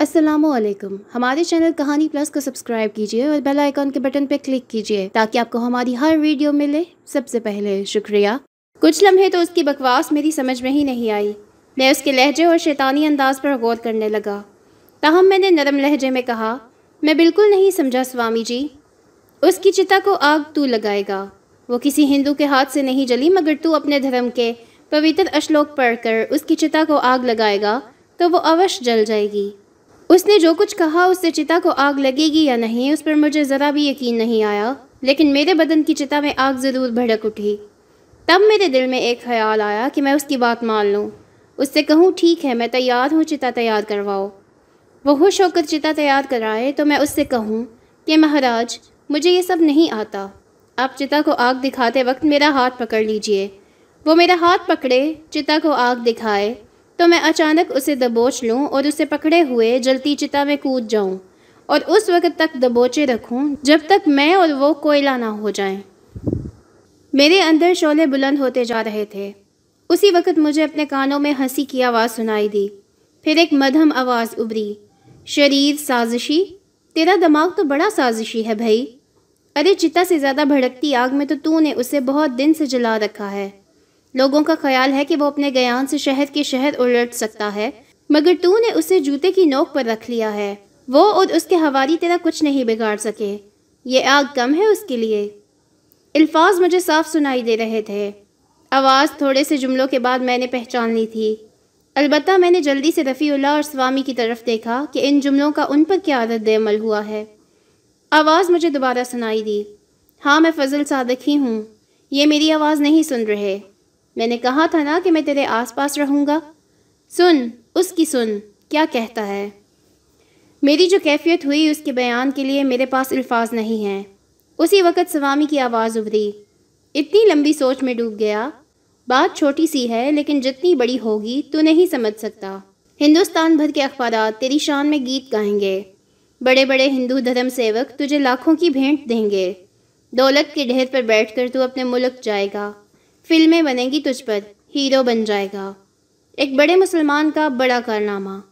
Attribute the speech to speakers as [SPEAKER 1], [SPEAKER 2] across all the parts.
[SPEAKER 1] असलकम हमारे चैनल कहानी प्लस को सब्सक्राइब कीजिए और बेल आइकॉन के बटन पर क्लिक कीजिए ताकि आपको हमारी हर वीडियो मिले सबसे पहले शुक्रिया कुछ लम्हे तो उसकी बकवास मेरी समझ में ही नहीं आई मैं उसके लहजे और शैतानी अंदाज पर गौर करने लगा ताहम मैंने नरम लहजे में कहा मैं बिल्कुल नहीं समझा स्वामी जी उसकी चिता को आग तू लगाएगा वो किसी हिंदू के हाथ से नहीं जली मगर तू अपने धर्म के पवित्र अश्लोक पढ़कर उसकी चिता को आग लगाएगा तो वो अवश्य जल जाएगी उसने जो कुछ कहा उससे चिता को आग लगेगी या नहीं उस पर मुझे ज़रा भी यकीन नहीं आया लेकिन मेरे बदन की चिता में आग ज़रूर भड़क उठी तब मेरे दिल में एक ख्याल आया कि मैं उसकी बात मान लूँ उससे कहूँ ठीक है मैं तैयार हूँ चिता तैयार करवाओ वो खुश होकर चिता तैयार कराए तो मैं उससे कहूँ कि महाराज मुझे ये सब नहीं आता आप चिता को आग दिखाते वक्त मेरा हाथ पकड़ लीजिए वो मेरा हाथ पकड़े चिता को आग दिखाए तो मैं अचानक उसे दबोच लूँ और उसे पकड़े हुए जलती चिता में कूद जाऊँ और उस वक्त तक दबोचे रखूँ जब तक मैं और वो कोयला ना हो जाएं। मेरे अंदर शोले बुलंद होते जा रहे थे उसी वक्त मुझे अपने कानों में हंसी की आवाज़ सुनाई दी फिर एक मधम आवाज़ उभरी शरीर साजिशी तेरा दिमाग तो बड़ा साजिशी है भाई अरे चिता से ज़्यादा भड़कती आग में तो तूने उसे बहुत दिन से जला रखा है लोगों का ख्याल है कि वो अपने गयान से शहद के शहद उलट सकता है मगर तू ने उसे जूते की नोक पर रख लिया है वो और उसके हवारी तेरा कुछ नहीं बिगाड़ सके ये आग कम है उसके लिए अल्फाज मुझे साफ सुनाई दे रहे थे आवाज़ थोड़े से जुमलों के बाद मैंने पहचान ली थी अलबत्त मैंने जल्दी से रफ़ीला और स्वामी की तरफ देखा कि इन जुमलों का उन पर क्या रद्दमल हुआ है आवाज़ मुझे दोबारा सुनाई दी हाँ मैं फजल सादक ही हूँ ये मेरी आवाज़ नहीं सुन रहे मैंने कहा था ना कि मैं तेरे आसपास रहूँगा सुन उसकी सुन क्या कहता है मेरी जो कैफियत हुई उसके बयान के लिए मेरे पास अल्फाज नहीं हैं उसी वक़्त स्वामी की आवाज़ उभरी इतनी लंबी सोच में डूब गया बात छोटी सी है लेकिन जितनी बड़ी होगी तो नहीं समझ सकता हिंदुस्तान भर के अखबार तेरी शान में गीत गाएंगे बड़े बड़े हिंदू धर्म सेवक तुझे लाखों की भेंट देंगे दौलत के ढेर पर बैठकर तू अपने मुल्क जाएगा फिल्में बनेगी तुझ पर हीरो बन जाएगा एक बड़े मुसलमान का बड़ा कारनामा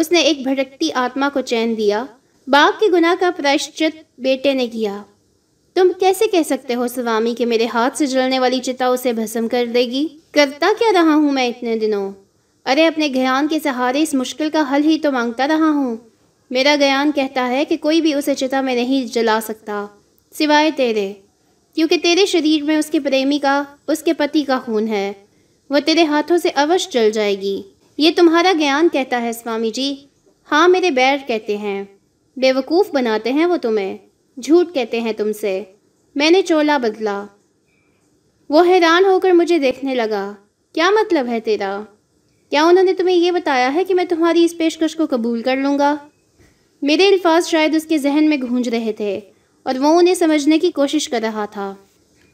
[SPEAKER 1] उसने एक भटकती आत्मा को चैन दिया बाप के गुनाह का प्रायश्चित बेटे ने किया तुम कैसे कह सकते हो स्वामी के मेरे हाथ से जलने वाली चिता उसे भस्म कर देगी करता क्या रहा हूँ मैं इतने दिनों अरे अपने ज्ञान के सहारे इस मुश्किल का हल ही तो मांगता रहा हूँ मेरा ज्ञान कहता है कि कोई भी उसे चिता में नहीं जला सकता सिवाय तेरे क्योंकि तेरे शरीर में उसके प्रेमी का उसके पति का खून है वह तेरे हाथों से अवश्य जल जाएगी ये तुम्हारा ज्ञान कहता है स्वामी जी हाँ मेरे बैर कहते हैं बेवकूफ़ बनाते हैं वो तुम्हें झूठ कहते हैं तुमसे मैंने चोला बदला वो हैरान होकर मुझे देखने लगा क्या मतलब है तेरा क्या उन्होंने तुम्हें यह बताया है कि मैं तुम्हारी इस पेशकश को कबूल कर लूँगा मेरे अल्फाज शायद उसके जहन में गूंज रहे थे और वो उन्हें समझने की कोशिश कर रहा था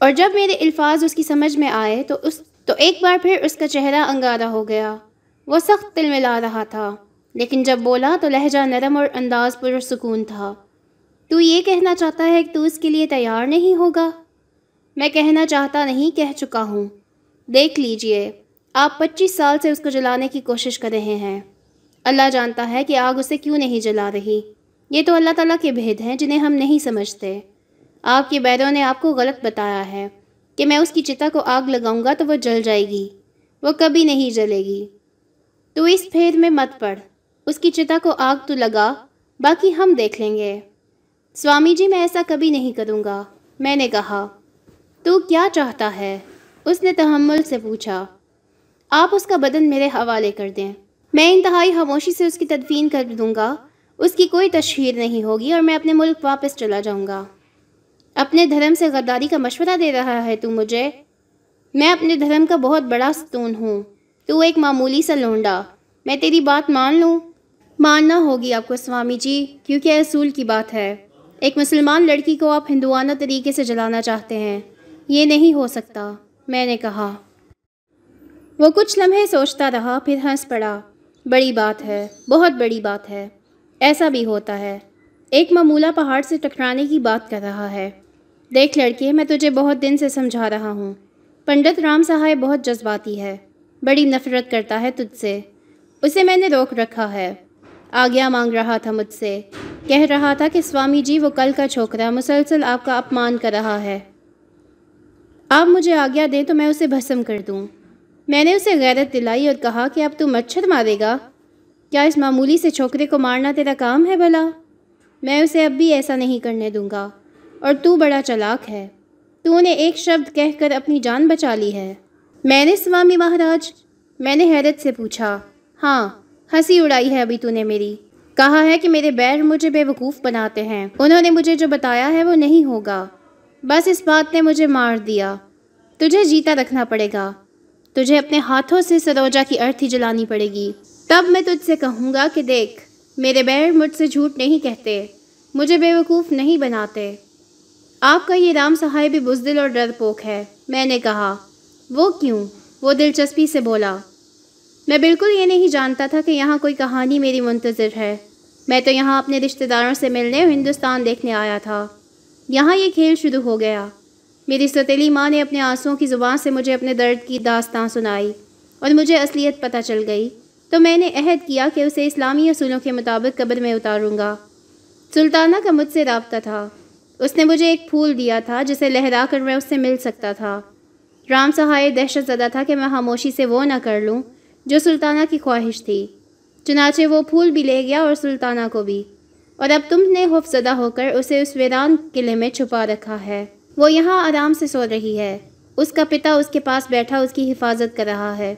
[SPEAKER 1] और जब मेरे अल्फाज उसकी समझ में आए तो उस तो एक बार फिर उसका चेहरा अंगारा हो गया वो सख्त तिल मिला रहा था लेकिन जब बोला तो लहजा नरम और अंदाज पुरसकून था तू ये कहना चाहता है कि तू इसके लिए तैयार नहीं होगा मैं कहना चाहता नहीं कह चुका हूँ देख लीजिए आप पच्चीस साल से उसको जलाने की कोशिश कर रहे हैं अल्लाह जानता है कि आग उसे क्यों नहीं जला रही ये तो अल्लाह ताला के भेद हैं जिन्हें हम नहीं समझते आपके बैरों ने आपको गलत बताया है कि मैं उसकी चिता को आग लगाऊंगा तो वह जल जाएगी वह कभी नहीं जलेगी तो इस भेद में मत पड़ उसकी चिता को आग तो लगा बाकी हम देख लेंगे स्वामी जी मैं ऐसा कभी नहीं करूँगा मैंने कहा तू तो क्या चाहता है उसने तहमुल से पूछा आप उसका बदन मेरे हवाले कर दें मैं इंतहाई खामोशी से उसकी तदफीन कर दूँगा उसकी कोई तशहर नहीं होगी और मैं अपने मुल्क वापस चला जाऊँगा अपने धर्म से गद्दारी का मशवरा दे रहा है तू मुझे मैं अपने धर्म का बहुत बड़ा सतून हूँ तू एक मामूली सा लोंडा मैं तेरी बात मान लूँ मानना होगी आपको स्वामी जी क्योंकि असूल की बात है एक मुसलमान लड़की को आप हिंदुआना तरीके से जलाना चाहते हैं ये नहीं हो सकता मैंने कहा वो कुछ लम्हे सोचता रहा फिर हंस पड़ा बड़ी बात है बहुत बड़ी बात है ऐसा भी होता है एक मामूला पहाड़ से टकराने की बात कर रहा है देख लड़के मैं तुझे बहुत दिन से समझा रहा हूँ पंडित राम सहाय बहुत जज्बाती है बड़ी नफ़रत करता है तुझसे उसे मैंने रोक रखा है आज्ञा मांग रहा था मुझसे कह रहा था कि स्वामी जी वो कल का छोकरा मुसलसल आपका अपमान कर रहा है आप मुझे आज्ञा दें तो मैं उसे भस्म कर दूँ मैंने उसे गैरत दिलाई और कहा कि अब तू मच्छर मारेगा क्या इस मामूली से छोकरे को मारना तेरा काम है भला मैं उसे अब भी ऐसा नहीं करने दूंगा और तू बड़ा चलाक है तूने एक शब्द कहकर अपनी जान बचा ली है मैंने स्वामी महाराज मैंने हैरत से पूछा हाँ हंसी उड़ाई है अभी तूने मेरी कहा है कि मेरे बैर मुझे बेवकूफ़ बनाते हैं उन्होंने मुझे जो बताया है वो नहीं होगा बस इस बात ने मुझे मार दिया तुझे जीता रखना पड़ेगा तुझे अपने हाथों से सरोजा की अर्थी जलानी पड़ेगी तब मैं तुझसे कहूँगा कि देख मेरे बैर मुझसे झूठ नहीं कहते मुझे बेवकूफ़ नहीं बनाते आपका ये राम सहाय भी बुजदिल और डरपोक है मैंने कहा वो क्यों वो दिलचस्पी से बोला मैं बिल्कुल ये नहीं जानता था कि यहाँ कोई कहानी मेरी मुंतज़र है मैं तो यहाँ अपने रिश्तेदारों से मिलने और हिंदुस्तान देखने आया था यहाँ ये खेल शुरू हो गया मेरी सतीली माँ ने अपने आंसुओं की ज़ुबान से मुझे अपने दर्द की दास्तान सुनाई और मुझे असलियत पता चल गई तो मैंने अहद किया कि उसे इस्लामी असूलों के मुताबिक कब्र में उतारूँगा सुल्ताना का मुझसे रबता था उसने मुझे एक फूल दिया था जिसे लहरा कर मैं उससे मिल सकता था राम सहाय दहशत ज़दा था कि मैं खामोशी से वो ना कर लूँ जो सुल्ताना की ख्वाहिश थी चुनाचे वो फूल भी ले गया और सुल्ताना को भी और अब तुमने खौफजदा होकर उसे उस वीरान किले में छुपा रखा है वो यहाँ आराम से सो रही है उसका पिता उसके पास बैठा उसकी हिफाजत कर रहा है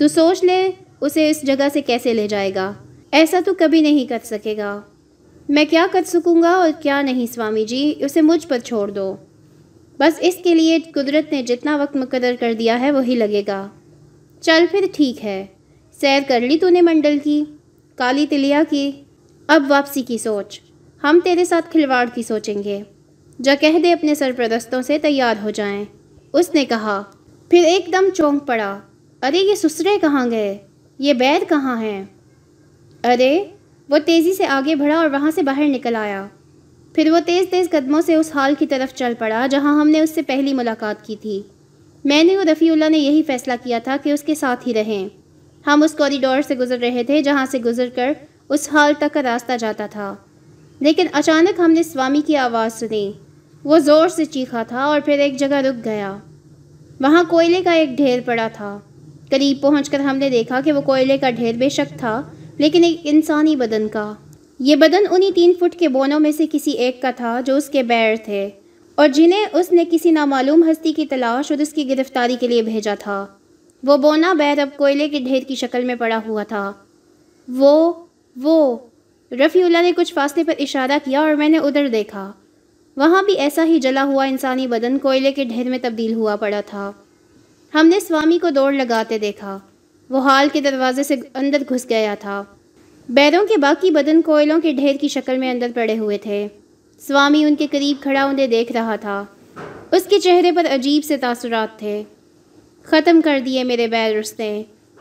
[SPEAKER 1] तो सोच ले उसे इस जगह से कैसे ले जाएगा ऐसा तो कभी नहीं कर सकेगा मैं क्या कर सकूँगा और क्या नहीं स्वामी जी उसे मुझ पर छोड़ दो बस इसके लिए कुदरत ने जितना वक्त मुकदर कर दिया है वही लगेगा चल फिर ठीक है सैर कर ली तूने मंडल की काली तिलिया की अब वापसी की सोच हम तेरे साथ खिलवाड़ की सोचेंगे जा कह दे अपने सरप्रदस्तों से तैयार हो जाएं उसने कहा फिर एकदम चौंक पड़ा अरे ये सुसरे कहाँ गए ये बैर कहाँ हैं अरे वो तेज़ी से आगे बढ़ा और वहाँ से बाहर निकल आया फिर वो तेज़ तेज़ कदमों से उस हाल की तरफ चल पड़ा जहाँ हमने उससे पहली मुलाकात की थी मैंने और रफ़ीउल्ला ने यही फ़ैसला किया था कि उसके साथ ही रहें हम उस कॉरिडोर से गुज़र रहे थे जहाँ से गुज़र कर उस हाल तक का रास्ता जाता था लेकिन अचानक हमने स्वामी की आवाज़ सुनी वो ज़ोर से चीखा था और फिर एक जगह रुक गया वहाँ कोयले का एक ढेर पड़ा था करीब पहुंचकर हमने देखा कि वो कोयले का ढेर बेशक था लेकिन एक इंसानी बदन का ये बदन उन्हीं तीन फुट के बोनों में से किसी एक का था जो उसके बैर थे और जिन्हें उसने किसी नामालूम हस्ती की तलाश और उसकी गिरफ्तारी के लिए भेजा था वो बोना बैर अब कोयले के ढेर की शक्ल में पड़ा हुआ था वो वो रफ़ीउल्ला ने कुछ फासले पर इशारा किया और मैंने उधर देखा वहाँ भी ऐसा ही जला हुआ इंसानी बदन कोयले के ढेर में तब्दील हुआ पड़ा था हमने स्वामी को दौड़ लगाते देखा वो हाल के दरवाजे से अंदर घुस गया था बैरों के बाकी बदन कोयलों के ढेर की शक्ल में अंदर पड़े हुए थे स्वामी उनके करीब खड़ा उन्हें देख रहा था उसके चेहरे पर अजीब से तासुरात थे ख़त्म कर दिए मेरे बैर उसने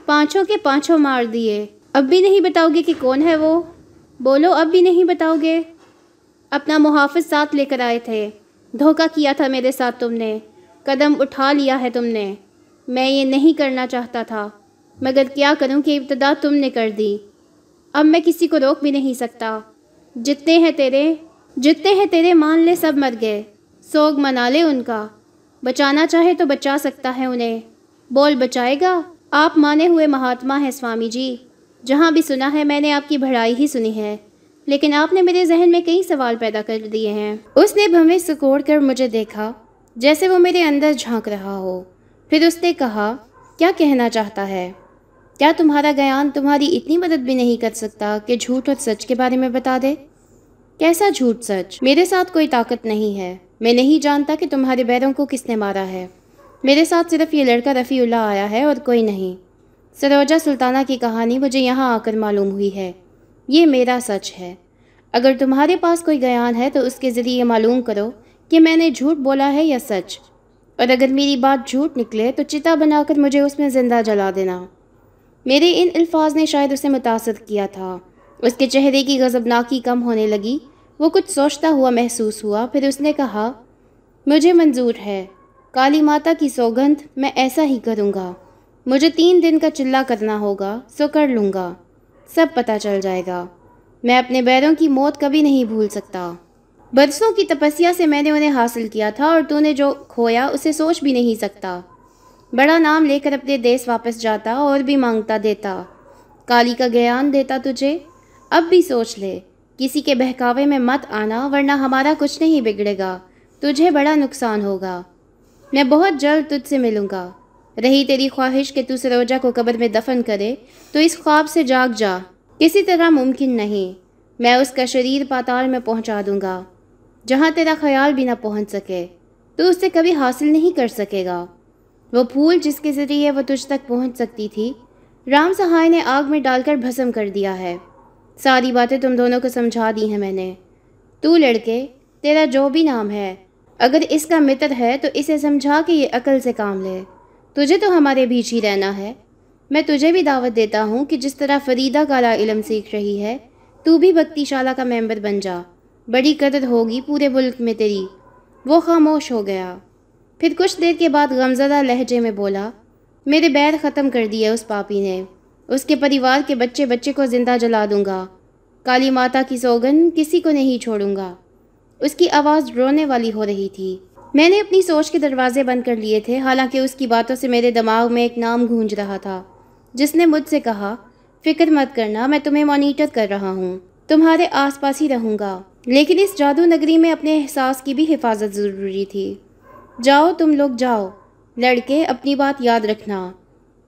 [SPEAKER 1] पाँचों के पाँचों मार दिए अब भी नहीं बताओगे कि कौन है वो बोलो अब भी नहीं बताओगे अपना मुहाफ़ साथ लेकर आए थे धोखा किया था मेरे साथ तुमने कदम उठा लिया है तुमने मैं ये नहीं करना चाहता था मगर क्या करूं कि इब्तदा तुमने कर दी अब मैं किसी को रोक भी नहीं सकता जितने हैं तेरे जितने हैं तेरे मान ले सब मर गए सोग मना ले उनका बचाना चाहे तो बचा सकता है उन्हें बोल बचाएगा आप माने हुए महात्मा हैं स्वामी जी जहाँ भी सुना है मैंने आपकी भड़ाई ही सुनी है लेकिन आपने मेरे जहन में कई सवाल पैदा कर दिए हैं उसने भवें सकोड़ कर मुझे देखा जैसे वो मेरे अंदर झांक रहा हो फिर उसने कहा क्या कहना चाहता है क्या तुम्हारा गयान तुम्हारी इतनी मदद भी नहीं कर सकता कि झूठ और सच के बारे में बता दे कैसा झूठ सच मेरे साथ कोई ताकत नहीं है मैं नहीं जानता कि तुम्हारे बैरों को किसने मारा है मेरे साथ सिर्फ ये लड़का रफ़ीउल्ला आया है और कोई नहीं सरोजा सुल्ताना की कहानी मुझे यहाँ आकर मालूम हुई है ये मेरा सच है अगर तुम्हारे पास कोई गयान है तो उसके ज़रिए मालूम करो कि मैंने झूठ बोला है या सच और अगर मेरी बात झूठ निकले तो चिता बनाकर मुझे उसमें ज़िंदा जला देना मेरे इन अल्फाज ने शायद उसे मुतासर किया था उसके चेहरे की गज़बनाकी कम होने लगी वो कुछ सोचता हुआ महसूस हुआ फिर उसने कहा मुझे मंजूर है काली माता की सौगंध मैं ऐसा ही करूँगा मुझे तीन दिन का चिल्ला करना होगा सो कर लूँगा सब पता चल जाएगा मैं अपने बैरों की मौत कभी नहीं भूल सकता बरसों की तपस्या से मैंने उन्हें हासिल किया था और तूने जो खोया उसे सोच भी नहीं सकता बड़ा नाम लेकर अपने देश वापस जाता और भी मांगता देता काली का ज्ञान देता तुझे अब भी सोच ले किसी के बहकावे में मत आना वरना हमारा कुछ नहीं बिगड़ेगा तुझे बड़ा नुकसान होगा मैं बहुत जल्द तुझसे मिलूँगा रही तेरी ख्वाहिश कि तू सरोजा को कब्र में दफन करे तो इस ख्वाब से जाग जा किसी तरह मुमकिन नहीं मैं उसका शरीर पाताल में पहुंचा दूंगा जहाँ तेरा ख्याल भी ना पहुँच सके तो उसे कभी हासिल नहीं कर सकेगा वो फूल जिसके ज़रिए वह तुझ तक पहुँच सकती थी राम सहाय ने आग में डालकर भस्म कर दिया है सारी बातें तुम दोनों को समझा दी हैं मैंने तू लड़के तेरा जो भी नाम है अगर इसका मित्र है तो इसे समझा कि ये अकल से काम ले तुझे तो हमारे बीच ही रहना है मैं तुझे भी दावत देता हूँ कि जिस तरह फरीदा काला इलम सीख रही है तू भी भक्तिशाला का मेंबर बन जा बड़ी कदर होगी पूरे मुल्क में तेरी वो खामोश हो गया फिर कुछ देर के बाद गमजदा लहजे में बोला मेरे बैर ख़त्म कर दिए उस पापी ने उसके परिवार के बच्चे बच्चे को ज़िंदा जला दूंगा काली माता की सोगन किसी को नहीं छोड़ूंगा उसकी आवाज़ रोने वाली हो रही थी मैंने अपनी सोच के दरवाजे बंद कर लिए थे हालांकि उसकी बातों से मेरे दिमाग में एक नाम गूंज रहा था जिसने मुझसे कहा फ़िक्र मत करना मैं तुम्हें मॉनिटर कर रहा हूँ तुम्हारे पास ही रहूँगा लेकिन इस जादू नगरी में अपने एहसास की भी हिफाजत ज़रूरी थी जाओ तुम लोग जाओ लड़के अपनी बात याद रखना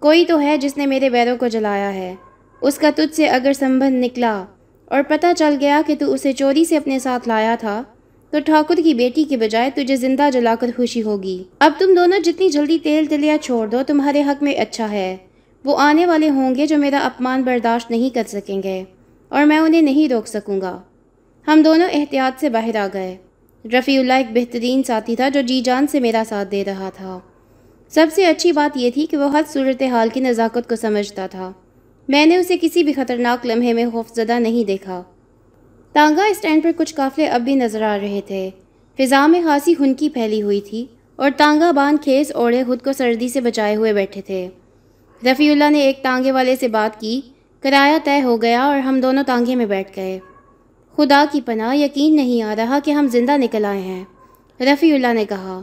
[SPEAKER 1] कोई तो है जिसने मेरे बैरों को जलाया है उसका तुझसे अगर संबंध निकला और पता चल गया कि तू उसे चोरी से अपने साथ लाया था तो ठाकुर की बेटी के बजाय तुझे ज़िंदा जलाकर खुशी होगी अब तुम दोनों जितनी जल्दी तेल तलिया छोड़ दो तुम्हारे हक में अच्छा है वो आने वाले होंगे जो मेरा अपमान बर्दाश्त नहीं कर सकेंगे और मैं उन्हें नहीं रोक सकूँगा हम दोनों एहतियात से बाहर आ गए रफ़ीउल्ला एक बेहतरीन साथी था जो जी जान से मेरा साथ दे रहा था सबसे अच्छी बात यह थी कि वह हर सूरत हाल की नज़ाकत को समझता था मैंने उसे किसी भी ख़तरनाक लम्हे में खौफजदा नहीं देखा तांगा स्टैंड पर कुछ काफ़ले अब भी नज़र आ रहे थे फिज़ा में खासी हुनकी फैली हुई थी और तांगा बांध खेस ओढ़े खुद को सर्दी से बचाए हुए बैठे थे रफ़ीउल्ला ने एक तांगे वाले से बात की किराया तय हो गया और हम दोनों तांगे में बैठ गए खुदा की पनाह यकीन नहीं आ रहा कि हम ज़िंदा निकल आए हैं रफ़ील्ला ने कहा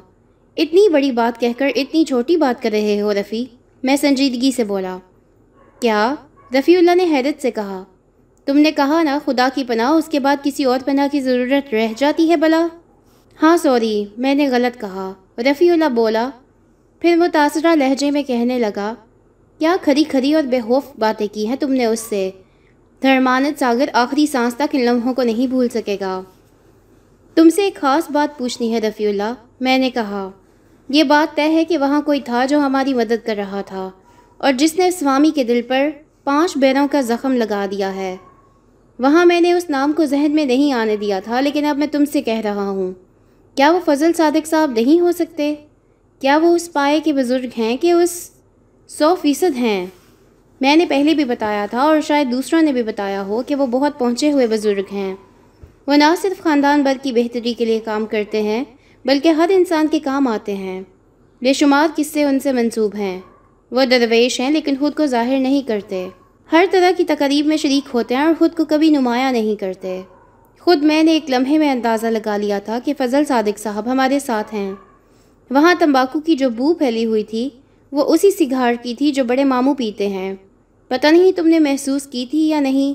[SPEAKER 1] इतनी बड़ी बात कहकर इतनी छोटी बात कर रहे हो रफ़ी मैं संजीदगी से बोला क्या रफ़ील्ला ने हैरत से कहा तुमने कहा ना खुदा की पनाह उसके बाद किसी और पनाह की ज़रूरत रह जाती है भला हाँ सॉरी मैंने गलत कहा रफ़ील्ला बोला फिर मुतासरा तासरा लहजे में कहने लगा क्या खरी खरी और बेहोफ बातें की हैं तुमने उससे धर्मानंद सागर आखिरी सांस तक इन लम्हों को नहीं भूल सकेगा तुमसे एक ख़ास बात पूछनी है रफ़ील्ला मैंने कहा यह बात तय है कि वहाँ कोई था जो हमारी मदद कर रहा था और जिसने स्वामी के दिल पर पांच बैरों का ज़ख़म लगा दिया है वहाँ मैंने उस नाम को जहन में नहीं आने दिया था लेकिन अब मैं तुमसे कह रहा हूँ क्या वो फजल सादक साहब नहीं हो सकते क्या वो उस पाए के बुज़ुर्ग हैं कि उस सौ फ़ीसद हैं मैंने पहले भी बताया था और शायद दूसरों ने भी बताया हो कि वो बहुत पहुँचे हुए बुज़ुर्ग हैं वह ना सिर्फ ख़ानदान भर की बेहतरी के लिए काम करते हैं बल्कि हर इंसान के काम आते हैं बेशुमार किस्से उनसे मंसूब हैं वह दरवेश हैं लेकिन ख़ुद को जाहिर नहीं करते हर तरह की तकरीब में शरीक होते हैं और ख़ुद को कभी नुमाया नहीं करते ख़ुद मैंने एक लम्हे में अंदाज़ा लगा लिया था कि फ़जल सादक साहब हमारे साथ हैं वहाँ तम्बाकू की जो बू फैली हुई थी वो उसी सिगार की थी जो बड़े मामू पीते हैं पता नहीं तुमने महसूस की थी या नहीं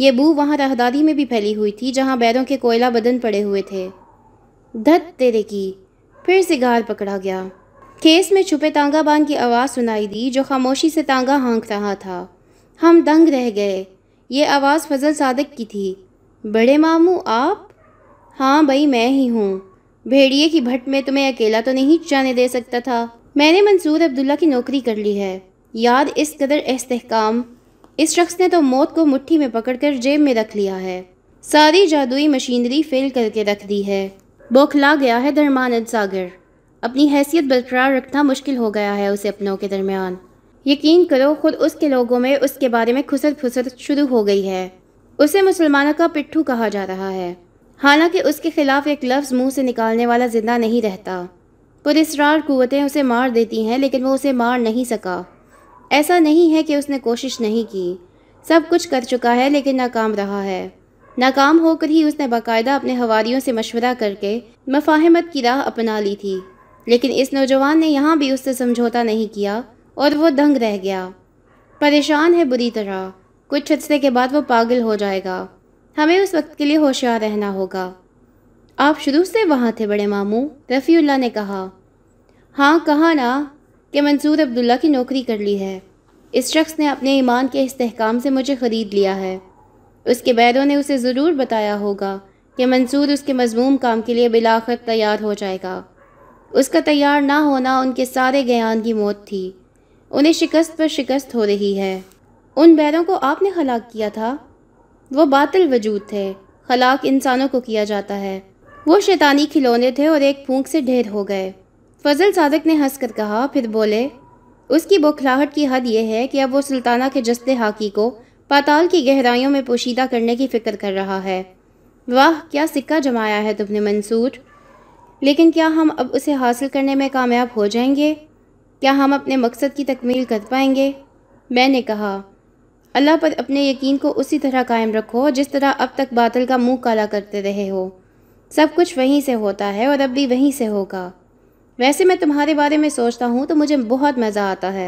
[SPEAKER 1] ये बू वहाँ रहदारी में भी फैली हुई थी जहाँ बैरों के कोयला बदन पड़े हुए थे धत तेरे की फिर सिगार पकड़ा गया खेस में छुपे तांगा बान की आवाज़ सुनाई दी जो खामोशी से तांगा हाँक रहा था हम दंग रह गए ये आवाज़ फजल सादक की थी बड़े मामू आप हाँ भाई मैं ही हूँ भेड़िए की भट्ट में तुम्हें अकेला तो नहीं जाने दे सकता था मैंने मंसूर अब्दुल्ला की नौकरी कर ली है याद इस कदर इसकाम इस शख्स ने तो मौत को मुट्ठी में पकड़कर जेब में रख लिया है सारी जादुई मशीनरी फेल करके रख दी है बौखला गया है धर्मानंद सागर अपनी हैसियत बरकरार रखना मुश्किल हो गया है उसे अपनों के दरमियान यकीन करो ख़ुद उसके लोगों में उसके बारे में खुसत फुसत शुरू हो गई है उसे मुसलमानों का पिट्ठू कहा जा रहा है हालांकि उसके ख़िलाफ़ एक लफ्ज़ मुंह से निकालने वाला ज़िंदा नहीं रहता पुरस्ार कुतें उसे मार देती हैं लेकिन वो उसे मार नहीं सका ऐसा नहीं है कि उसने कोशिश नहीं की सब कुछ कर चुका है लेकिन नाकाम रहा है नाकाम होकर ही उसने बाकायदा अपने हवारियों से मशवरा करके मफाहमत की राह अपना ली थी लेकिन इस नौजवान ने यहाँ भी उससे समझौता नहीं किया और वो दंग रह गया परेशान है बुरी तरह कुछ अरसे के बाद वो पागल हो जाएगा हमें उस वक्त के लिए होशियार रहना होगा आप शुरू से वहाँ थे बड़े मामू रफ़ी ने कहा हाँ कहा ना कि मंसूर अब्दुल्ला की नौकरी कर ली है इस शख्स ने अपने ईमान के इस्तेकाम से मुझे ख़रीद लिया है उसके बैरों ने उसे ज़रूर बताया होगा कि मंसूर उसके मजमूम काम के लिए बिलाखर तैयार हो जाएगा उसका तैयार ना होना उनके सारे गयान की मौत थी उन्हें शिकस्त पर शिकस्त हो रही है उन बैरों को आपने हलाक किया था वो बातिल वजूद थे हलाक इंसानों को किया जाता है वो शैतानी खिलौने थे और एक फूंक से ढेर हो गए फजल सादक ने हंस कर कहा फिर बोले उसकी बौखलाहट की हद यह है कि अब वो सुल्ताना के जस्ते हाकी को पाताल की गहराइयों में पोशीदा करने की फ़िक्र कर रहा है वाह क्या सिक्का जमाया है तुमने मंसूर लेकिन क्या हम अब उसे हासिल करने में कामयाब हो जाएंगे क्या हम अपने मकसद की तकमील कर पाएंगे मैंने कहा अल्लाह पर अपने यकीन को उसी तरह कायम रखो जिस तरह अब तक बादल का मुंह काला करते रहे हो सब कुछ वहीं से होता है और अब भी वहीं से होगा वैसे मैं तुम्हारे बारे में सोचता हूँ तो मुझे बहुत मज़ा आता है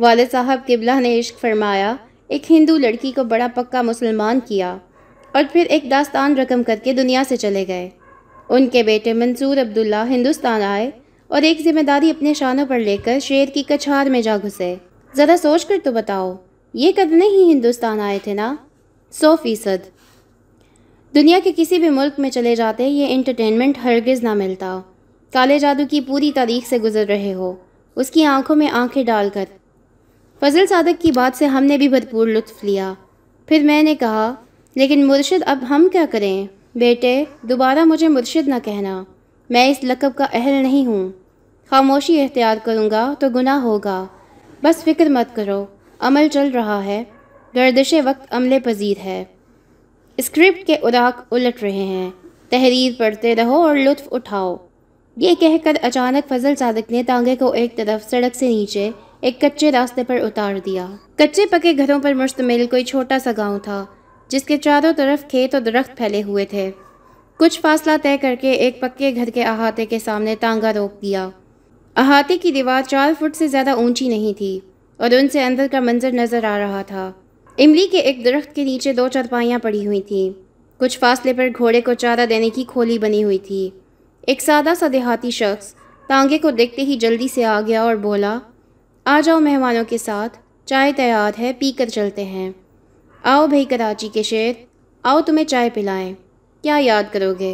[SPEAKER 1] वालद साहब किबला ने इश्क फरमाया एक हिंदू लड़की को बड़ा पक्का मुसलमान किया और फिर एक दास्तान रकम करके दुनिया से चले गए उनके बेटे मंसूर अब्दुल्ला हिंदुस्तान आए और एक जिम्मेदारी अपने शानों पर लेकर शेर की कछार में जा घुसे ज़रा सोच कर तो बताओ ये कदने ही हिंदुस्तान आए थे ना सौ फ़ीसद दुनिया के किसी भी मुल्क में चले जाते ये इंटरटेनमेंट हरगिज़ ना मिलता काले जादू की पूरी तारीख से गुजर रहे हो उसकी आंखों में आंखें डालकर फजल सादक की बात से हमने भी भरपूर लुत्फ लिया फिर मैंने कहा लेकिन मुर्शद अब हम क्या करें बेटे दोबारा मुझे मुर्शद ना कहना मैं इस लकब का अहल नहीं हूँ खामोशी एहतियात करूँगा तो गुनाह होगा बस फिक्र मत करो अमल चल रहा है गर्दिश वक्त अमले पजीर है स्क्रिप्ट के उराक उलट रहे हैं तहरीर पढ़ते रहो और लुत्फ़ उठाओ ये कहकर अचानक फजल सादक ने तांगे को एक तरफ सड़क से नीचे एक कच्चे रास्ते पर उतार दिया कच्चे पके घरों पर मुश्तमिल कोई छोटा सा गांव था जिसके चारों तरफ खेत और दरख्त फैले हुए थे कुछ फासला तय करके एक पक्के घर के अहाते के सामने तांगा रोक दिया अहाते की दीवार चार फुट से ज़्यादा ऊंची नहीं थी और उनसे अंदर का मंजर नज़र आ रहा था इमली के एक दरख्त के नीचे दो चरपाइयाँ पड़ी हुई थीं कुछ फासले पर घोड़े को चारा देने की खोली बनी हुई थी एक सादा सा देहाती शख्स तांगे को देखते ही जल्दी से आ गया और बोला आ जाओ मेहमानों के साथ चाय तैयार है पी कर चलते हैं आओ भाई कराची के शेर आओ तुम्हें चाय पिलाएं क्या याद करोगे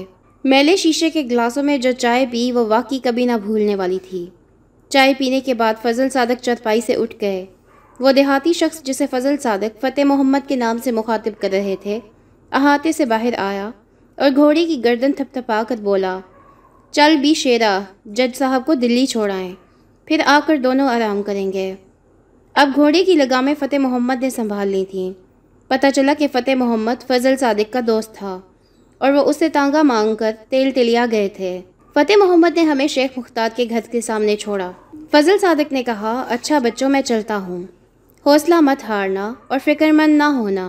[SPEAKER 1] मैले शीशे के गिलासों में जो चाय पी वो वाकई कभी ना भूलने वाली थी चाय पीने के बाद फजल सादक चरपाई से उठ गए वो देहाती शख्स जिसे फजल सादक फ़तेह मोहम्मद के नाम से मुखातिब कर रहे थे अहाते से बाहर आया और घोड़े की गर्दन थपथपा कर बोला चल भी शेरा जज साहब को दिल्ली छोड़ाएं फिर आकर दोनों आराम करेंगे अब घोड़े की लगामें फ़तेह मोहम्मद ने संभाल ली थी पता चला कि फ़तेह मोहम्मद फ़जल सादिक का दोस्त था और वह उससे तांगा मांग कर तेल तिलिया गए थे फ़तेह मोहम्मद ने हमें शेख मुख्तार के घर के सामने छोड़ा फ़जल सादक ने कहा अच्छा बच्चों मैं चलता हूँ हौसला मत हारना और फिक्रमंद ना होना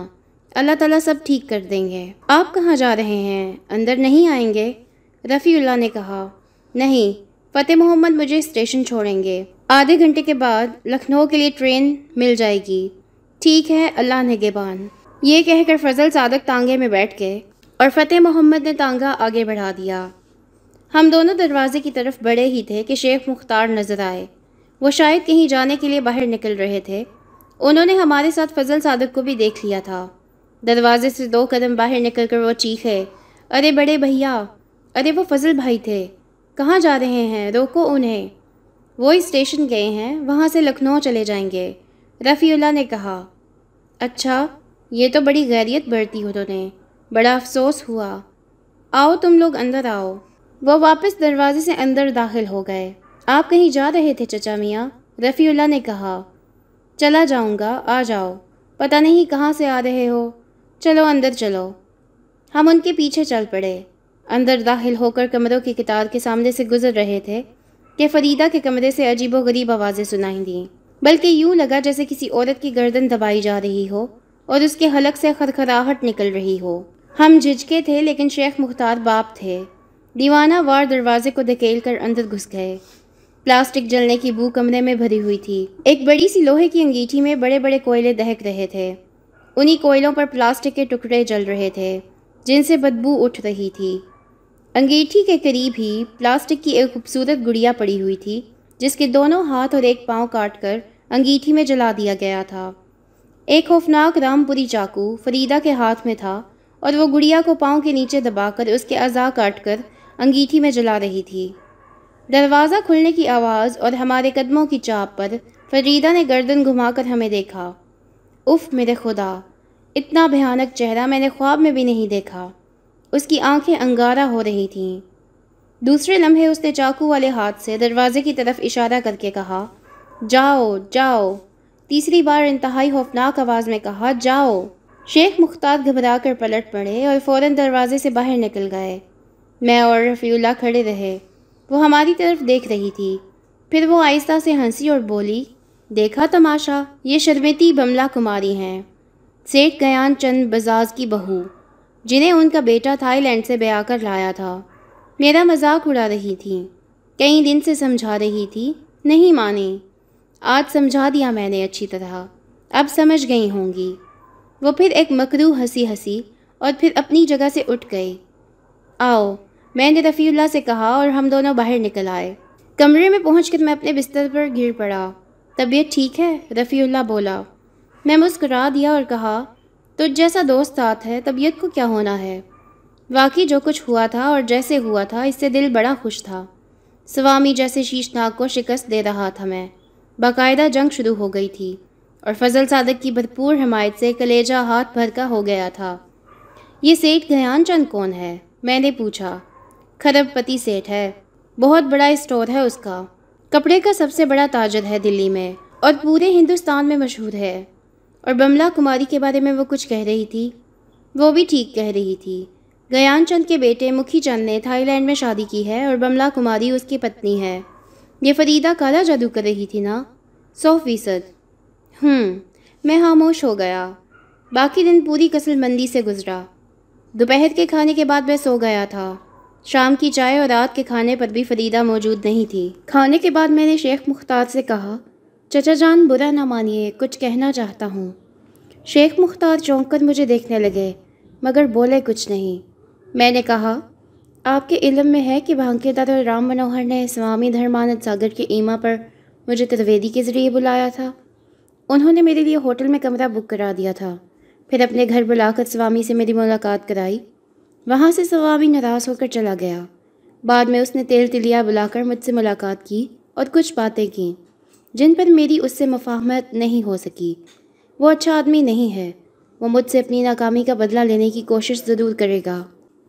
[SPEAKER 1] अल्लाह ताला सब ठीक कर देंगे आप कहाँ जा रहे हैं अंदर नहीं आएंगे रफ़ील्ला ने कहा नहीं फ़तेह मोहम्मद मुझे स्टेशन छोड़ेंगे आधे घंटे के बाद लखनऊ के लिए ट्रेन मिल जाएगी ठीक है अल्लाह नगेबान ये कहकर फजल सादक तांगे में बैठ गए और फ़तेह मोहम्मद ने तांगा आगे बढ़ा दिया हम दोनों दरवाजे की तरफ बड़े ही थे कि शेख मुख्तार नज़र आए वो शायद कहीं जाने के लिए बाहर निकल रहे थे उन्होंने हमारे साथ फजल सादक को भी देख लिया था दरवाजे से दो कदम बाहर निकल कर वो चीखे अरे बड़े भैया अरे वो फजल भाई थे कहाँ जा रहे हैं रोको उन्हें वो स्टेशन गए हैं वहाँ से लखनऊ चले जाएंगे रफ़ीला ने कहा अच्छा ये तो बड़ी गैरियत बरती उन्होंने बड़ा अफसोस हुआ आओ तुम लोग अंदर आओ वो वापस दरवाजे से अंदर दाखिल हो गए आप कहीं जा रहे थे चचा मियाँ रफ़ीला ने कहा चला जाऊँगा आ जाओ पता नहीं कहाँ से आ रहे हो चलो अंदर चलो हम उनके पीछे चल पड़े अंदर दाखिल होकर कमरों की कितार के सामने से गुजर रहे थे कि फरीदा के कमरे से अजीब गरीब आवाज़ें सुनाई दीं बल्कि यूं लगा जैसे किसी औरत की गर्दन दबाई जा रही हो और उसके हलक से खरखराहट निकल रही हो हम झिझके थे लेकिन शेख मुख्तार बाप थे दीवाना वार दरवाजे को धकेल कर अंदर घुस गए प्लास्टिक जलने की बू कमरे में भरी हुई थी एक बड़ी सी लोहे की अंगीठी में बड़े बड़े कोयले दहक रहे थे उन्हीं कोयलों पर प्लास्टिक के टुकड़े जल रहे थे जिनसे बदबू उठ रही थी अंगीठी के करीब ही प्लास्टिक की एक खूबसूरत गुड़िया पड़ी हुई थी जिसके दोनों हाथ और एक पाँव काट कर अंगीठी में जला दिया गया था एक खौफनाक रामपुरी चाकू फरीदा के हाथ में था और वो गुड़िया को पाँव के नीचे दबाकर उसके अज़ा काट कर अंगीठी में जला रही थी दरवाज़ा खुलने की आवाज़ और हमारे कदमों की चाप पर फरीदा ने गर्दन घुमाकर हमें देखा उफ़ मेरे खुदा इतना भयानक चेहरा मैंने ख्वाब में भी नहीं देखा उसकी आंखें अंगारा हो रही थीं दूसरे लम्हे उसने चाकू वाले हाथ से दरवाजे की तरफ इशारा करके कहा जाओ जाओ तीसरी बार इंतहाई खौफनाक आवाज़ में कहा जाओ शेख मुख्तार घबरा कर पलट पड़े और फ़ौर दरवाजे से बाहर निकल गए मैं और रफ़ीला खड़े रहे वो हमारी तरफ देख रही थी फिर वो आहिस्ता से हंसी और बोली देखा तमाशा ये शर्मेती बमला कुमारी हैं सेठ गयान चंद बजाज की बहू जिन्हें उनका बेटा थाईलैंड से ब्याह कर लाया था मेरा मजाक उड़ा रही थी कई दिन से समझा रही थी नहीं माने आज समझा दिया मैंने अच्छी तरह अब समझ गई होंगी वो फिर एक मकरू हंसी हंसी और फिर अपनी जगह से उठ गए आओ मैंने रफ़ील्ला से कहा और हम दोनों बाहर निकल आए कमरे में कर मैं अपने बिस्तर पर गिर पड़ा तबीयत ठीक है रफ़ील्ला बोला मैं मुस्कुरा दिया और कहा तुझ तो जैसा दोस्त साथ है तबीयत को क्या होना है वाकई जो कुछ हुआ था और जैसे हुआ था इससे दिल बड़ा खुश था स्वामी जैसे शीशनाग को शिकस्त दे रहा था मैं बाकायदा जंग शुरू हो गई थी और फजल सादक की भरपूर हमायत से कलेजा हाथ भर का हो गया था ये सेठ चंद कौन है मैंने पूछा खरबपति सेठ है बहुत बड़ा स्टोर है उसका कपड़े का सबसे बड़ा ताजर है दिल्ली में और पूरे हिंदुस्तान में मशहूर है और बमला कुमारी के बारे में वो कुछ कह रही थी वो भी ठीक कह रही थी गयान चंद के बेटे मुखी चंद ने थाईलैंड में शादी की है और बमला कुमारी उसकी पत्नी है ये फरीदा काला जादू कर रही थी ना सौ फीसद हम्म, मैं खामोश हो गया बाकी दिन पूरी कसलमंदी से गुजरा दोपहर के खाने के बाद मैं सो गया था शाम की चाय और रात के खाने पर भी फरीदा मौजूद नहीं थी खाने के बाद मैंने शेख मुख्तार से कहा चचा जान बुरा ना मानिए कुछ कहना चाहता हूँ शेख मुख्तार चौंक कर मुझे देखने लगे मगर बोले कुछ नहीं मैंने कहा आपके इलम में है कि दादा राम मनोहर ने स्वामी धर्मानंद सागर के ईमा पर मुझे त्रिवेदी के ज़रिए बुलाया था उन्होंने मेरे लिए होटल में कमरा बुक करा दिया था फिर अपने घर बुलाकर स्वामी से मेरी मुलाकात कराई वहाँ से स्वामी नाराज़ होकर चला गया बाद में उसने तेल तिलिया बुलाकर मुझसे मुलाकात की और कुछ बातें की जिन पर मेरी उससे मुफाहमत नहीं हो सकी वो अच्छा आदमी नहीं है वो मुझसे अपनी नाकामी का बदला लेने की कोशिश ज़रूर करेगा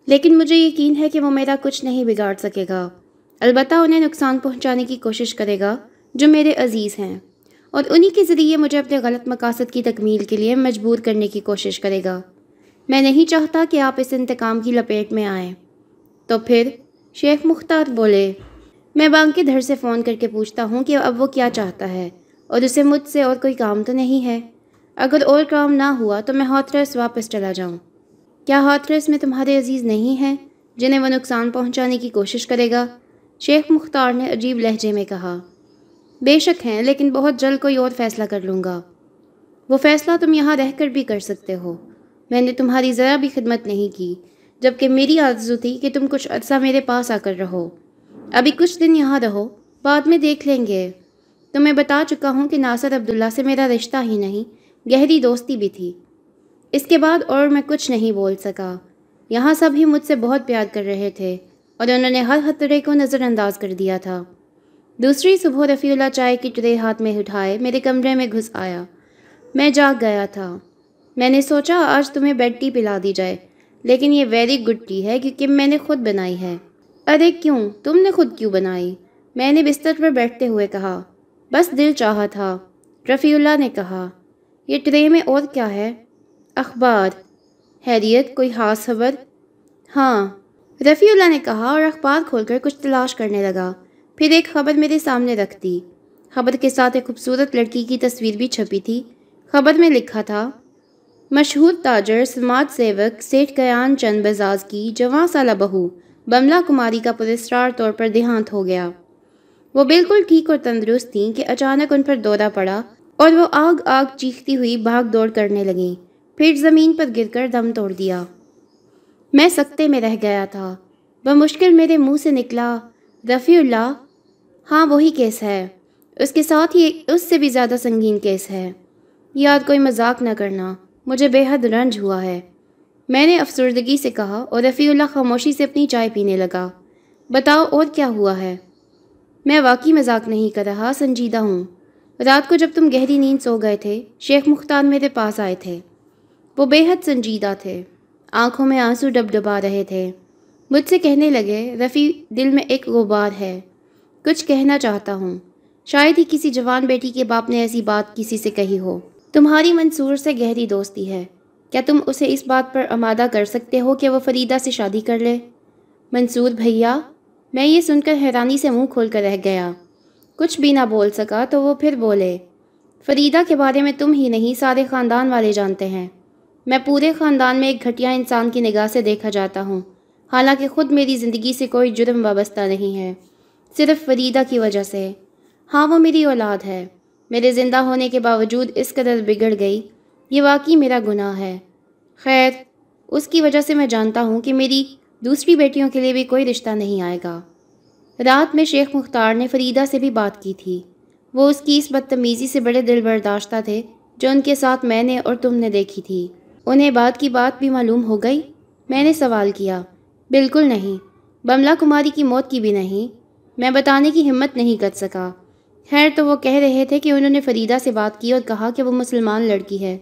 [SPEAKER 1] लेकिन मुझे यकीन है कि वो मेरा कुछ नहीं बिगाड़ सकेगा अलबत् उन्हें नुकसान पहुँचाने की कोशिश करेगा जो मेरे अजीज़ हैं और उन्हीं के ज़रिए मुझे अपने गलत मकासद की तकमील के लिए मजबूर करने की कोशिश करेगा मैं नहीं चाहता कि आप इस इंतकाम की लपेट में आएँ तो फिर शेख मुख्तार बोले मैं बैंक के धर से फ़ोन करके पूछता हूँ कि अब वो क्या चाहता है और उसे मुझसे और कोई काम तो नहीं है अगर और काम ना हुआ तो मैं हाथरस वापस चला जाऊँ क्या हाथरस में तुम्हारे अजीज़ नहीं हैं जिन्हें वह नुकसान पहुँचाने की कोशिश करेगा शेख मुख्तार ने अजीब लहजे में कहा बेशक हैं लेकिन बहुत जल्द कोई और फ़ैसला कर लूँगा वो फ़ैसला तुम यहाँ रह कर भी कर सकते हो मैंने तुम्हारी ज़रा भी खिदमत नहीं की जबकि मेरी आजू थी कि तुम कुछ अर्सा मेरे पास आकर रहो अभी कुछ दिन यहाँ रहो बाद में देख लेंगे तो मैं बता चुका हूँ कि नासर अब्दुल्ला से मेरा रिश्ता ही नहीं गहरी दोस्ती भी थी इसके बाद और मैं कुछ नहीं बोल सका यहाँ सब ही मुझसे बहुत प्यार कर रहे थे और उन्होंने हर खतरे को नज़रअंदाज कर दिया था दूसरी सुबह रफ़ीला चाय की ट्रे हाथ में उठाए मेरे कमरे में घुस आया मैं जाग गया था मैंने सोचा आज तुम्हें बेड टी पिला दी जाए लेकिन ये वेरी गुड टी है क्योंकि मैंने खुद बनाई है अरे क्यों तुमने खुद क्यों बनाई मैंने बिस्तर पर बैठते हुए कहा बस दिल चाहा था रफ़ील्ला ने कहा यह ट्रे में और क्या है अखबार हैरियत कोई खास खबर हाँ रफ़ील्ला ने कहा और अखबार खोलकर कुछ तलाश करने लगा फिर एक खबर मेरे सामने रख दी खबर के साथ एक खूबसूरत लड़की की तस्वीर भी छपी थी खबर में लिखा था मशहूर ताजर समाज सेवक सेठ कयान चंद बजाज की जवां साला बहू बमला कुमारी का पुलिसरार तौर पर देहांत हो गया वो बिल्कुल ठीक और तंदुरुस्त थीं कि अचानक उन पर दौरा पड़ा और वो आग आग चीखती हुई भाग दौड़ करने लगी फिर ज़मीन पर गिरकर दम तोड़ दिया मैं सकते में रह गया था वह मुश्किल मेरे मुंह से निकला रफ़ील्ला हाँ वही केस है उसके साथ ही उससे भी ज़्यादा संगीन केस है याद कोई मजाक न करना मुझे बेहद रंज हुआ है मैंने अफसरदगी से कहा और रफ़ील्ला खामोशी से अपनी चाय पीने लगा बताओ और क्या हुआ है मैं वाकई मजाक नहीं कर रहा संजीदा हूँ रात को जब तुम गहरी नींद सो गए थे शेख मुख्तार मेरे पास आए थे वो बेहद संजीदा थे आंखों में आंसू डबडबा रहे थे मुझसे कहने लगे रफ़ी दिल में एक गुबार है कुछ कहना चाहता हूँ शायद ही किसी जवान बेटी के बाप ने ऐसी बात किसी से कही हो तुम्हारी मंसूर से गहरी दोस्ती है क्या तुम उसे इस बात पर आमादा कर सकते हो कि वह फरीदा से शादी कर ले मंसूर भैया मैं ये सुनकर हैरानी से मुंह खोल कर रह गया कुछ भी ना बोल सका तो वो फिर बोले फरीदा के बारे में तुम ही नहीं सारे ख़ानदान वाले जानते हैं मैं पूरे ख़ानदान में एक घटिया इंसान की निगाह से देखा जाता हूँ हालांकि ख़ुद मेरी ज़िंदगी से कोई जुर्म वाबस्ता नहीं है सिर्फ फरीदा की वजह से हाँ वो मेरी औलाद है मेरे ज़िंदा होने के बावजूद इस कदर बिगड़ गई ये वाकई मेरा गुनाह है खैर उसकी वजह से मैं जानता हूँ कि मेरी दूसरी बेटियों के लिए भी कोई रिश्ता नहीं आएगा रात में शेख मुख्तार ने फरीदा से भी बात की थी वो उसकी इस बदतमीज़ी से बड़े दिल बर्दाश्ता थे जो उनके साथ मैंने और तुमने देखी थी उन्हें बात की बात भी मालूम हो गई मैंने सवाल किया बिल्कुल नहीं बमला कुमारी की मौत की भी नहीं मैं बताने की हिम्मत नहीं कर सका खैर तो वो कह रहे थे कि उन्होंने फरीदा से बात की और कहा कि वो मुसलमान लड़की है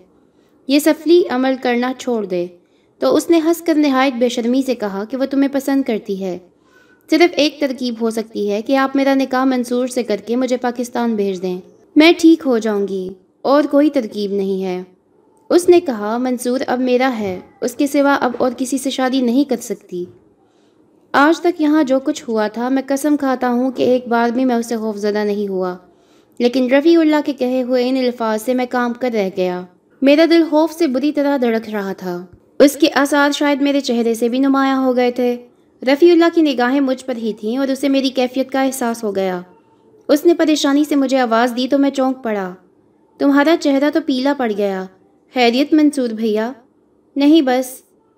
[SPEAKER 1] ये सफली अमल करना छोड़ दे तो उसने हंस कर नहायत बेशर्मी से कहा कि वह तुम्हें पसंद करती है सिर्फ एक तरकीब हो सकती है कि आप मेरा निकाह मंसूर से करके मुझे पाकिस्तान भेज दें मैं ठीक हो जाऊंगी और कोई तरकीब नहीं है उसने कहा मंसूर अब मेरा है उसके सिवा अब और किसी से शादी नहीं कर सकती आज तक यहाँ जो कुछ हुआ था मैं कसम खाता हूँ कि एक बार भी मैं उससे खौफजदा नहीं हुआ लेकिन रफ़ी के कहे हुए इन अल्फाज से मैं काम कर रह गया मेरा दिल खौफ से बुरी तरह धड़क रहा था उसके आसार शायद मेरे चेहरे से भी नुमाया हो गए थे रफ़ील्ला की निगाहें मुझ पर ही थीं और उसे मेरी कैफियत का एहसास हो गया उसने परेशानी से मुझे आवाज़ दी तो मैं चौंक पड़ा तुम्हारा चेहरा तो पीला पड़ गया हैरियत मंसूर भैया नहीं बस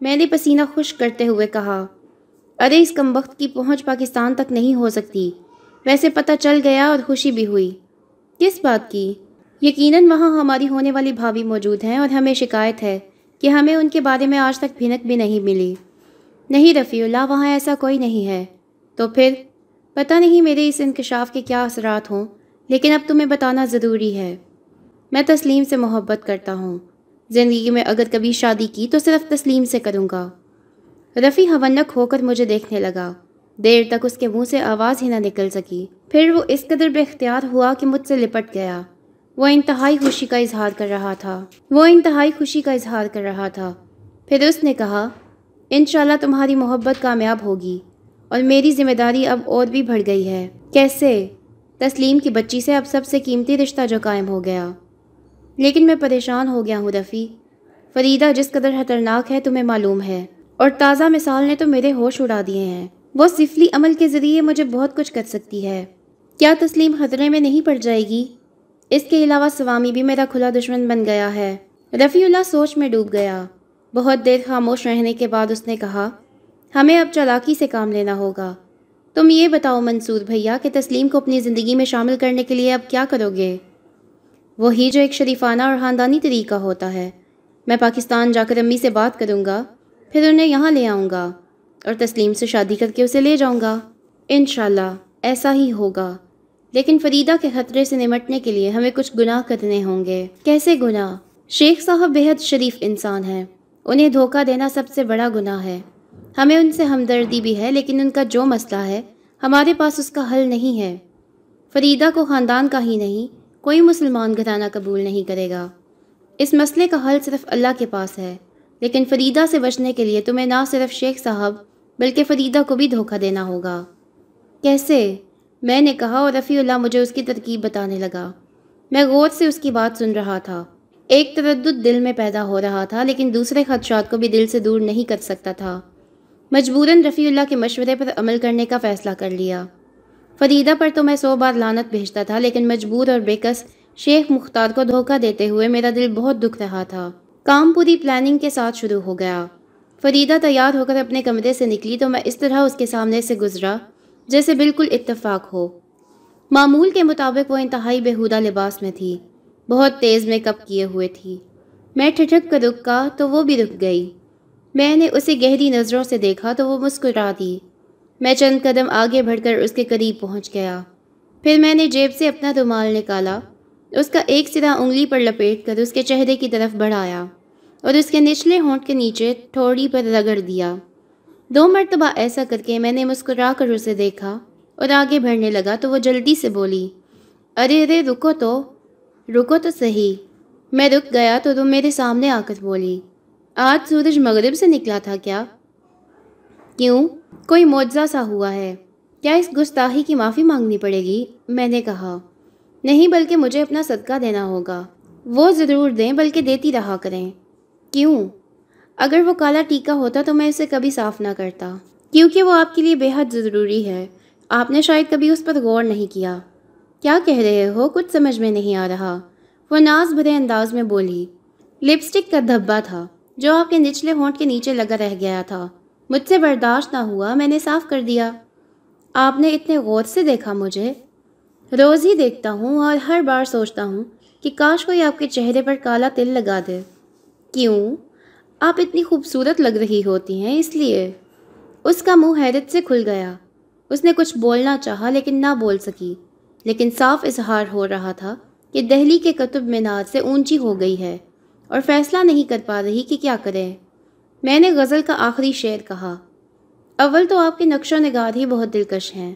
[SPEAKER 1] मैंने पसीना खुश करते हुए कहा अरे इस कम वक्त की पहुंच पाकिस्तान तक नहीं हो सकती वैसे पता चल गया और खुशी भी हुई किस बात की यकीनन वहाँ हमारी होने वाली भाभी मौजूद हैं और हमें शिकायत है कि हमें उनके बारे में आज तक भिनक भी नहीं मिली नहीं रफ़ील्ला वहाँ ऐसा कोई नहीं है तो फिर पता नहीं मेरे इस इंकशाफ के क्या असरात हों लेकिन अब तुम्हें बताना ज़रूरी है मैं तस्लीम से मोहब्बत करता हूँ ज़िंदगी में अगर कभी शादी की तो सिर्फ तस्लीम से करूँगा रफ़ी हवनक होकर मुझे देखने लगा देर तक उसके मुंह से आवाज़ ही ना निकल सकी फिर वो इस कदर बेख्तियार हुआ कि मुझसे लिपट गया वह इंतहाई खुशी का इजहार कर रहा था वह इंतहाई खुशी का इजहार कर रहा था फिर उसने कहा इन तुम्हारी मोहब्बत कामयाब होगी और मेरी जिम्मेदारी अब और भी बढ़ गई है कैसे तस्लीम की बच्ची से अब सबसे कीमती रिश्ता जो कायम हो गया लेकिन मैं परेशान हो गया हूँ रफ़ी फरीदा जिस कदर खतरनाक है तुम्हें मालूम है और ताज़ा मिसाल ने तो मेरे होश उड़ा दिए हैं वो सिफली अमल के ज़रिए मुझे बहुत कुछ कर सकती है क्या तस्लीम ख़तरे में नहीं पड़ जाएगी इसके अलावा स्वामी भी मेरा खुला दुश्मन बन गया है रफ़ीउल्ला सोच में डूब गया बहुत देर खामोश रहने के बाद उसने कहा हमें अब चालाकी से काम लेना होगा तुम ये बताओ मंसूर भैया कि तस्लीम को अपनी ज़िंदगी में शामिल करने के लिए अब क्या करोगे वही जो एक शरीफाना और ख़ानदानी तरीका होता है मैं पाकिस्तान जाकर अम्मी से बात करूँगा फिर उन्हें यहाँ ले आऊँगा और तस्लीम से शादी करके उसे ले जाऊँगा इन ऐसा ही होगा लेकिन फरीदा के खतरे से निमटने के लिए हमें कुछ गुनाह करने होंगे कैसे गुनाह शेख साहब बेहद शरीफ इंसान हैं उन्हें धोखा देना सबसे बड़ा गुनाह है हमें उनसे हमदर्दी भी है लेकिन उनका जो मसला है हमारे पास उसका हल नहीं है फरीदा को ख़ानदान का ही नहीं कोई मुसलमान घराना कबूल नहीं करेगा इस मसले का हल सिर्फ अल्लाह के पास है लेकिन फरीदा से बचने के लिए तुम्हें ना सिर्फ शेख साहब बल्कि फरीदा को भी धोखा देना होगा कैसे मैंने कहा और रफ़ील्ला मुझे उसकी तरकीब बताने लगा मैं गौर से उसकी बात सुन रहा था एक तरद दिल में पैदा हो रहा था लेकिन दूसरे खदशात को भी दिल से दूर नहीं कर सकता था मजबूरन रफ़ील्ला के मशवरे पर अमल करने का फ़ैसला कर लिया फरीदा पर तो मैं सौ बार लानत भेजता था लेकिन मजबूर और बेकस शेख मुख्तार को धोखा देते हुए मेरा दिल बहुत दुख रहा था काम पूरी प्लानिंग के साथ शुरू हो गया फरीदा तैयार होकर अपने कमरे से निकली तो मैं इस तरह उसके सामने से गुजरा जैसे बिल्कुल इत्तेफाक हो मामूल के मुताबिक वो इंतहाई बेहुदा लिबास में थी बहुत तेज़ मेकअप किए हुए थी मैं ठिठक कर रुका तो वो भी रुक गई मैंने उसे गहरी नज़रों से देखा तो वो मुस्कुरा दी मैं चंद कदम आगे बढ़कर उसके करीब पहुंच गया फिर मैंने जेब से अपना रुमाल निकाला उसका एक सिरा उंगली पर लपेट कर उसके चेहरे की तरफ बढ़ाया और उसके निचले होंठ के नीचे थोड़ी पर रगड़ दिया दो मरतबा ऐसा करके मैंने मुस्कुरा कर उसे देखा और आगे बढ़ने लगा तो वो जल्दी से बोली अरे अरे रुको तो रुको तो सही मैं रुक गया तो तुम मेरे सामने आकर बोली आज सूरज मगरब से निकला था क्या क्यों कोई मुआवजा सा हुआ है क्या इस गुस्ताही की माफ़ी मांगनी पड़ेगी मैंने कहा नहीं बल्कि मुझे अपना सदका देना होगा वो ज़रूर दें बल्कि देती रहा करें क्यों अगर वो काला टीका होता तो मैं इसे कभी साफ़ ना करता क्योंकि वो आपके लिए बेहद ज़रूरी है आपने शायद कभी उस पर गौर नहीं किया क्या कह रहे हो कुछ समझ में नहीं आ रहा वह नाज भरे अंदाज में बोली लिपस्टिक का धब्बा था जो आपके निचले होंठ के नीचे लगा रह गया था मुझसे बर्दाश्त ना हुआ मैंने साफ़ कर दिया आपने इतने गौर से देखा मुझे रोज़ ही देखता हूँ और हर बार सोचता हूँ कि काश कोई आपके चेहरे पर काला तिल लगा दे क्यों आप इतनी खूबसूरत लग रही होती हैं इसलिए उसका मुंह हैरत से खुल गया उसने कुछ बोलना चाहा लेकिन ना बोल सकी लेकिन साफ इजहार हो रहा था कि दहली के कतुब मीनार से ऊंची हो गई है और फैसला नहीं कर पा रही कि क्या करें मैंने गज़ल का आखिरी शेर कहा अव्वल तो आपके नक्शो नगार ही बहुत दिलकश हैं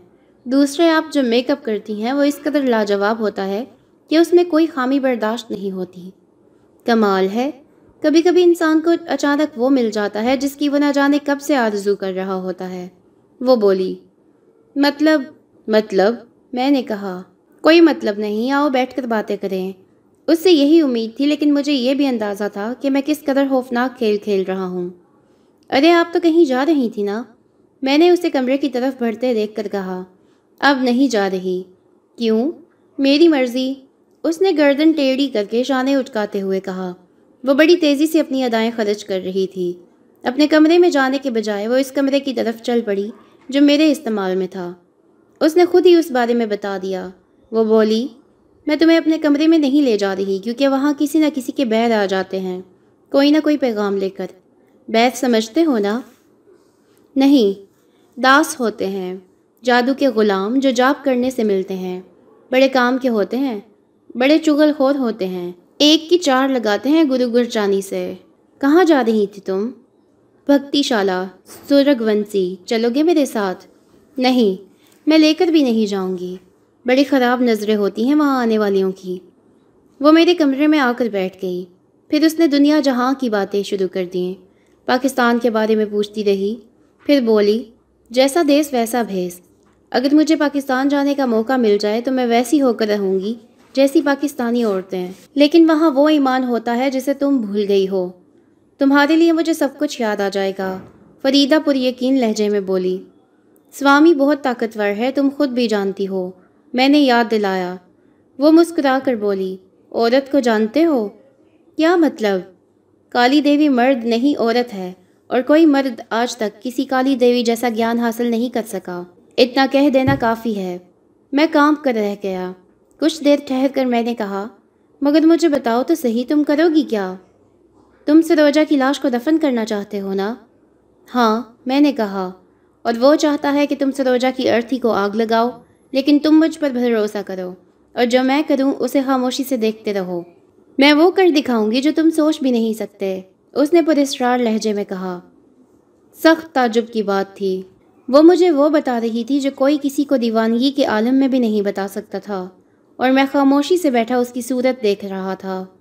[SPEAKER 1] दूसरे आप जो मेकअप करती हैं वो इस कदर लाजवाब होता है कि उसमें कोई खामी बर्दाश्त नहीं होती कमाल है कभी कभी इंसान को अचानक वो मिल जाता है जिसकी वो ना जाने कब से आरजू कर रहा होता है वो बोली मतलब मतलब मैंने कहा कोई मतलब नहीं आओ बैठकर बातें करें उससे यही उम्मीद थी लेकिन मुझे ये भी अंदाज़ा था कि मैं किस कदर खौफनाक खेल खेल रहा हूँ अरे आप तो कहीं जा रही थी ना मैंने उसे कमरे की तरफ बढ़ते देख कर कहा अब नहीं जा रही क्यों मेरी मर्ज़ी उसने गर्दन टेढ़ी करके शाने उचकाते हुए कहा वो बड़ी तेज़ी से अपनी अदाएँ खर्च कर रही थी अपने कमरे में जाने के बजाय वो इस कमरे की तरफ चल पड़ी जो मेरे इस्तेमाल में था उसने खुद ही उस बारे में बता दिया वो बोली मैं तुम्हें अपने कमरे में नहीं ले जा रही क्योंकि वहाँ किसी न किसी के बैर आ जाते हैं कोई ना कोई पैगाम लेकर बैर समझते हो ना नहीं दास होते हैं जादू के ग़ुलाम जो जाप करने से मिलते हैं बड़े काम के होते हैं बड़े चुगलखोर होते हैं एक की चार लगाते हैं गुरु गुरचानी से कहाँ जा रही थी तुम भक्तिशाला सुरगवंसी चलोगे मेरे साथ नहीं मैं लेकर भी नहीं जाऊंगी बड़ी ख़राब नज़रें होती हैं वहाँ आने वालियों की वो मेरे कमरे में आकर बैठ गई फिर उसने दुनिया जहाँ की बातें शुरू कर दी पाकिस्तान के बारे में पूछती रही फिर बोली जैसा देश वैसा भेस अगर मुझे पाकिस्तान जाने का मौका मिल जाए तो मैं वैसी होकर रहूँगी जैसी पाकिस्तानी औरतें लेकिन वहाँ वो ईमान होता है जिसे तुम भूल गई हो तुम्हारे लिए मुझे सब कुछ याद आ जाएगा फरीदा पुरयकीन लहजे में बोली स्वामी बहुत ताकतवर है तुम खुद भी जानती हो मैंने याद दिलाया वो मुस्कुरा कर बोली औरत को जानते हो क्या मतलब काली देवी मर्द नहीं औरत है और कोई मर्द आज तक किसी काली देवी जैसा ज्ञान हासिल नहीं कर सका इतना कह देना काफ़ी है मैं काम कर रह गया कुछ देर ठहर कर मैंने कहा मगर मुझे बताओ तो सही तुम करोगी क्या तुम सरोजा की लाश को दफन करना चाहते हो ना हाँ मैंने कहा और वो चाहता है कि तुम सरोजा की अर्थी को आग लगाओ लेकिन तुम मुझ पर भरोसा करो और जो मैं करूँ उसे खामोशी से देखते रहो मैं वो कर दिखाऊंगी जो तुम सोच भी नहीं सकते उसने पुरस्ार लहजे में कहा सख्त ताजुब की बात थी वो मुझे वो बता रही थी जो कोई किसी को दीवानगी के आलम में भी नहीं बता सकता था और मैं खामोशी से बैठा उसकी सूरत देख रहा था